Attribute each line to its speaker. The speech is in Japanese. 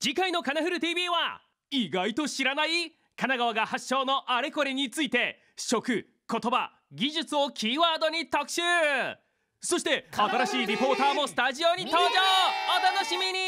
Speaker 1: 次回の「カナフル TV は」は意外と知らない神奈川が発祥のあれこれについて食言葉技術をキーワードに特集
Speaker 2: そして新しいリポーターもスタジオに登場
Speaker 3: お楽しみに